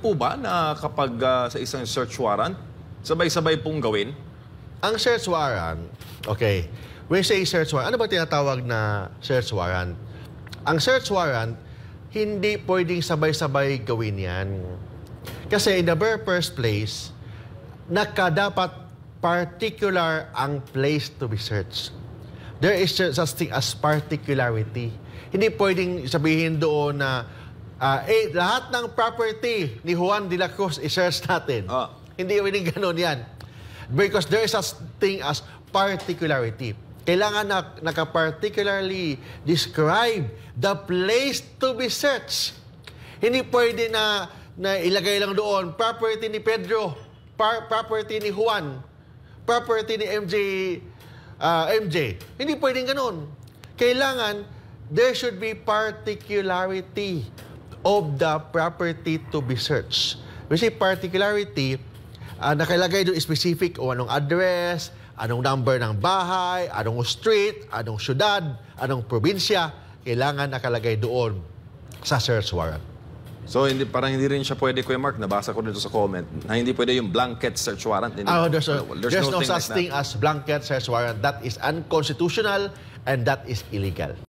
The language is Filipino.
po ba na kapag uh, sa isang search warrant, sabay-sabay pong gawin? Ang search warrant, okay, when say search warrant, ano ba tinatawag na search warrant? Ang search warrant, hindi pwedeng sabay-sabay gawin yan. Kasi in the very first place, nakadapat particular ang place to be searched. There is such thing as particularity. Hindi pwedeng sabihin doon na Uh, eh, lahat ng property ni Juan de la Cruz i-shares natin. Oh. Hindi winning ganun yan. Because there is a thing as particularity. Kailangan na naka-particularly describe the place to be searched. Hindi pwede na, na ilagay lang doon property ni Pedro, par- property ni Juan, property ni MJ, uh, ah, MJ. Hindi pwedeng ganun. Kailangan there should be particularity of the property to be searched. We say particularity, uh, nakalagay doon specific o anong address, anong number ng bahay, anong street, anong syudad, anong probinsya, kailangan nakalagay doon sa search warrant. So hindi parang hindi rin siya pwede Kuya Mark nabasa ko dito sa comment na hindi pwede yung blanket search warrant. Hindi, oh, there's, a, there's, there's no, no such like thing as blanket search warrant. That is unconstitutional and that is illegal.